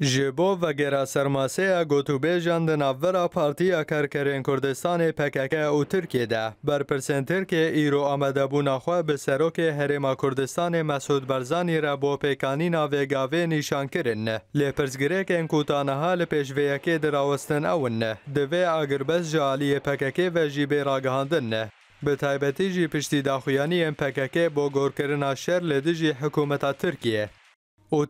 Ji bo vegera sermaseya gotûbêjan di navbera Partiya Kerkerên Kurdistanê PKK û Tirkiye de, berpirsên Tirkiye îro amedebûna xwe bi serokê Herêma Kurdistanê Mesûd Barzanî re bo pêkanîna vêgavê nîşan kirin. Lêpirsgirêkên ku taniha li pêşveyekê dirawestin ew in, di vê agirbez ji aliyê PKK ve jî bê ragihandin. Bi taybetî jî piştî daxuyaniyên PKK bo gorkirina şer li dijî hikûmeta Tirkiye. او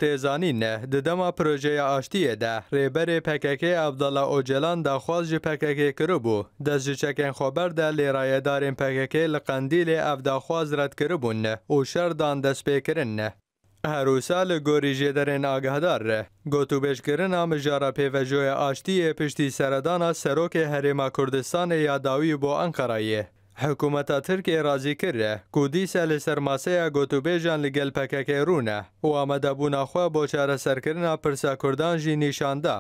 د دما پروژه آشتی ده ریبر پککی عبدالله اوجلان دا خواز جی پککی کرو بو دست جی خوبر خبر ده لیرای دارین پککی لقندیل افدا خواز رد کرو بون او دان دست پیکرن هروسا لگوری جیدرین آگهدار ره. گوتو بشگرن هم جارا پیوجوی آشتی پشتی سردان سروک هریما کردستان یاداوی بو انقرایه. حکومەتە ترکێ ڕازی کردێ کودیسە لە سەرماسەیە گۆتوبێژان لەگەل پەکەکەێڕونە و ئامەدەبوونەخوا بۆ چارەسەرکردنا پرسە کوردانژی نیشاندا.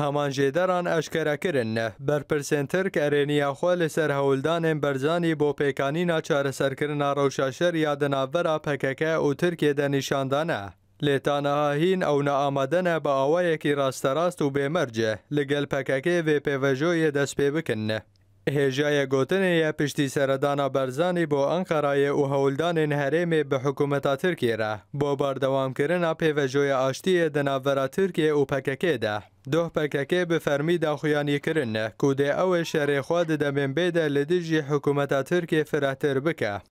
هەمان ژێدەران ئەشکەرەکردن بەرپرسێنتر کەرێنیاخوا لەسەر هەولدانێن بەرزانی بۆ پێکانی ناچارەسەرکردنا ڕەوشەشەر یادەنابەرا پەکەکە و ترکێ دەنیشاندانە. لێتانەها هین ئەو نەئامادەنە بە ئاوایەکی ڕاستەڕاست و بێمەرجە لەگەل پەکەکەی وێپێڤەژۆیە دەست پێ بکنە. گوتن یا پشتی سردانا برزانی با انقرای و هەولدانên هەرێمێ بە حکوومەتا با بۆ کردن پێڤەژۆیە آشتی دەناڤەرە تورکێ و پەکەکێدا. پککه به فرمی داخویانی کردن ئەوە شەرێخوا شرخواد بێدە لە لدیجی حکومت ترکێ فراتر بکه.